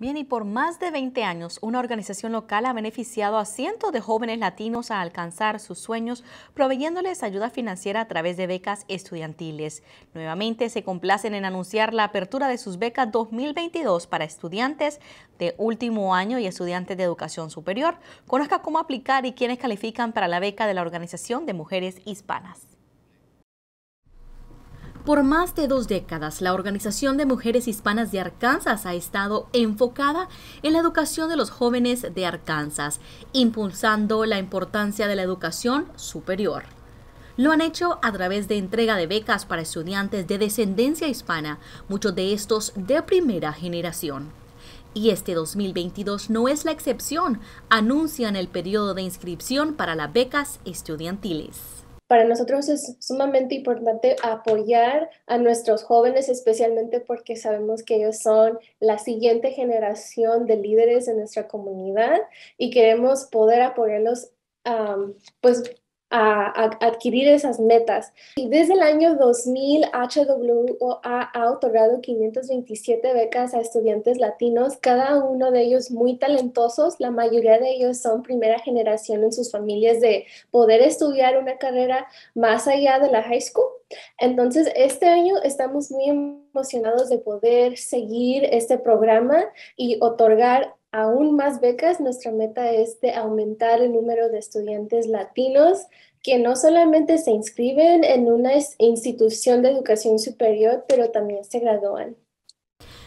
Bien, y por más de 20 años, una organización local ha beneficiado a cientos de jóvenes latinos a alcanzar sus sueños, proveyéndoles ayuda financiera a través de becas estudiantiles. Nuevamente se complacen en anunciar la apertura de sus becas 2022 para estudiantes de último año y estudiantes de educación superior. Conozca cómo aplicar y quiénes califican para la beca de la Organización de Mujeres Hispanas. Por más de dos décadas, la Organización de Mujeres Hispanas de Arkansas ha estado enfocada en la educación de los jóvenes de Arkansas, impulsando la importancia de la educación superior. Lo han hecho a través de entrega de becas para estudiantes de descendencia hispana, muchos de estos de primera generación. Y este 2022 no es la excepción, anuncian el periodo de inscripción para las becas estudiantiles para nosotros es sumamente importante apoyar a nuestros jóvenes, especialmente porque sabemos que ellos son la siguiente generación de líderes de nuestra comunidad y queremos poder apoyarlos, pues adquirir esas metas. Y desde el año 2000, HWOA ha otorgado 527 becas a estudiantes latinos, cada uno de ellos muy talentosos. La mayoría de ellos son primera generación en sus familias de poder estudiar una carrera más allá de la high school. Entonces, este año estamos muy emocionados de poder seguir este programa y otorgar aún más becas, nuestra meta es de aumentar el número de estudiantes latinos que no solamente se inscriben en una institución de educación superior, pero también se gradúan.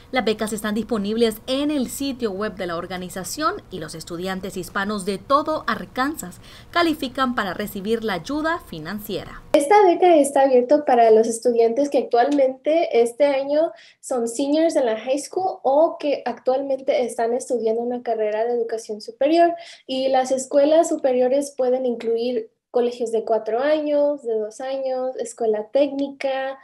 Las becas están disponibles en el sitio web de la organización y los estudiantes hispanos de todo Arkansas califican para recibir la ayuda financiera. Esta beca está abierta para los estudiantes que actualmente este año son seniors en la high school o que actualmente están estudiando una carrera de educación superior y las escuelas superiores pueden incluir colegios de cuatro años, de dos años, escuela técnica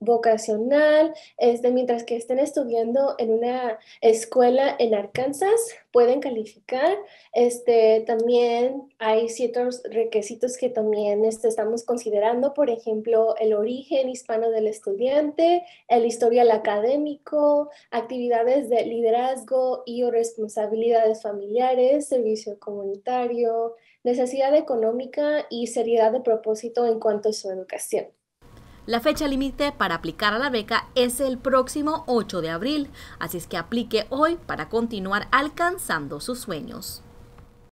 vocacional, este, mientras que estén estudiando en una escuela en Arkansas, pueden calificar. Este, también hay ciertos requisitos que también este, estamos considerando, por ejemplo, el origen hispano del estudiante, el historial académico, actividades de liderazgo y o responsabilidades familiares, servicio comunitario, necesidad económica y seriedad de propósito en cuanto a su educación. La fecha límite para aplicar a la beca es el próximo 8 de abril, así es que aplique hoy para continuar alcanzando sus sueños.